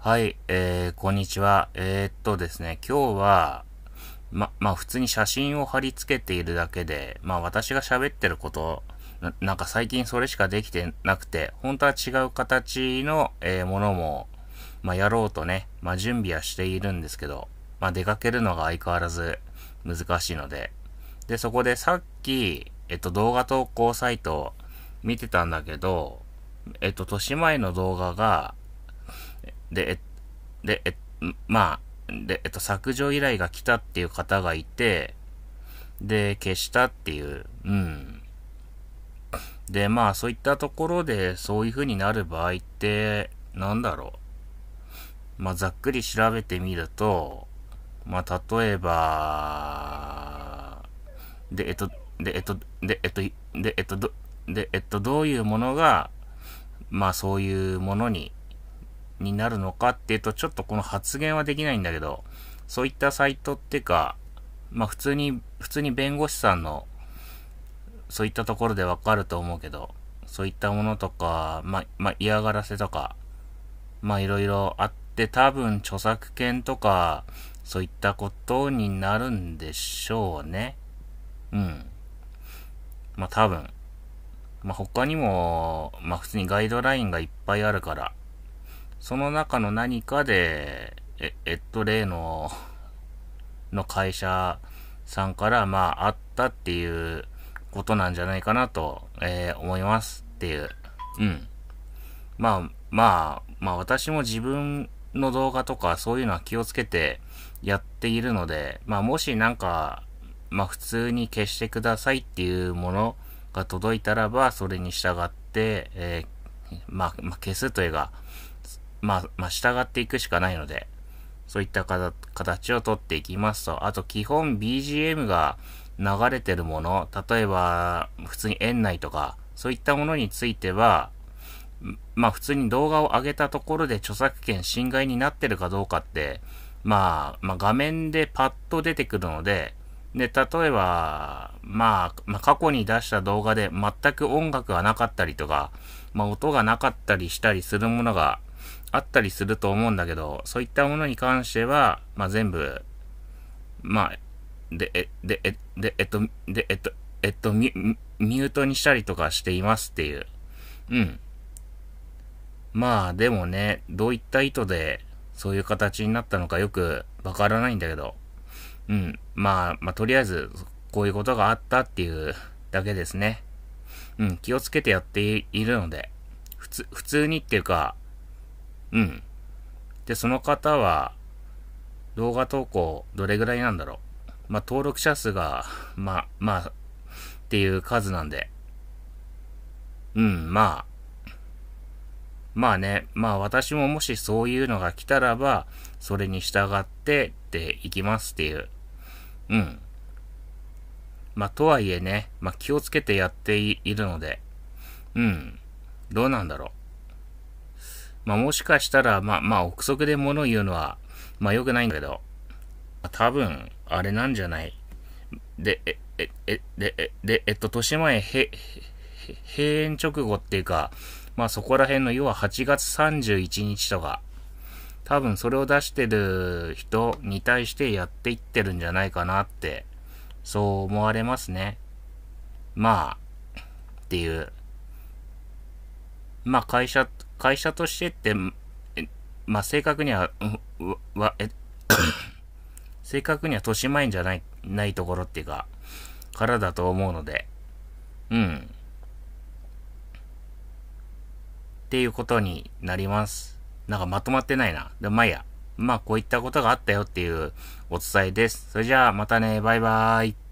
はい、えー、こんにちは。えー、っとですね、今日は、ま、まあ、普通に写真を貼り付けているだけで、まあ、私が喋ってることな、なんか最近それしかできてなくて、本当は違う形の、えー、ものも、まあ、やろうとね、まあ、準備はしているんですけど、まあ、出かけるのが相変わらず難しいので、で、そこでさっき、えっと、動画投稿サイト見てたんだけど、えっと、年前の動画が、で、え、で、え、まあ、で、えっと、削除依頼が来たっていう方がいて、で、消したっていう、うん。で、まあ、そういったところで、そういう風になる場合って、なんだろう。まあ、ざっくり調べてみると、まあ、例えば、で、えっと、で、えっと、で、えっと、で、えっと、ど、で、えっと、どういうものが、まあ、そういうものにになるのかっていうと、ちょっとこの発言はできないんだけど、そういったサイトってか、まあ普通に、普通に弁護士さんの、そういったところでわかると思うけど、そういったものとか、まあ、まあ、嫌がらせとか、まあいろいろあって、多分著作権とか、そういったことになるんでしょうね。うん。まあ多分。まあ他にも、まあ普通にガイドラインがいっぱいあるから、その中の何かで、え、えっと、例の、の会社さんから、まあ、あったっていうことなんじゃないかなと、えー、思いますっていう。うん。まあ、まあ、まあ私も自分の動画とかそういうのは気をつけてやっているので、まあもしなんか、まあ普通に消してくださいっていうものが届いたらば、それに従って、えー、まあ、まあ、消すというか、まあ、まあ、従っていくしかないので、そういった形をとっていきますと、あと基本 BGM が流れてるもの、例えば、普通に園内とか、そういったものについては、まあ普通に動画を上げたところで著作権侵害になってるかどうかって、まあ、まあ、画面でパッと出てくるので、で、例えば、まあ、まあ、過去に出した動画で全く音楽がなかったりとか、まあ、音がなかったりしたりするものがあったりすると思うんだけど、そういったものに関しては、まあ、全部、まあ、で、え、で、え、で、えっと、で、えっと、えっと、ミュートにしたりとかしていますっていう。うん。まあ、でもね、どういった意図で、そういう形になったのかよくわからないんだけど。うん。まあ、まあ、とりあえず、こういうことがあったっていうだけですね。うん、気をつけてやっているので、普通、普通にっていうか、うん。で、その方は、動画投稿、どれぐらいなんだろう。まあ、登録者数が、まあ、まあ、っていう数なんで。うん、まあ。まあね、まあ私ももしそういうのが来たらば、それに従ってっていきますっていう。うん。まあとはいえね、まあ気をつけてやっているので、うん。どうなんだろう。まあ、もしかしたら、まあ、まあ、憶測で物言うのは、まあ、良くないんだけど、多分、あれなんじゃない。で、え、え、え、で、え、で、えっと、年前、へ、閉園直後っていうか、まあ、そこら辺の、要は8月31日とか、多分それを出してる人に対してやっていってるんじゃないかなって、そう思われますね。まあ、っていう。まあ、会社、会社としてって、まあ、正確には、わ、え、正確には年前じゃない、ないところっていうか、からだと思うので、うん。っていうことになります。なんかまとまってないな。で、まあ、や。まあ、こういったことがあったよっていうお伝えです。それじゃあ、またね。バイバーイ。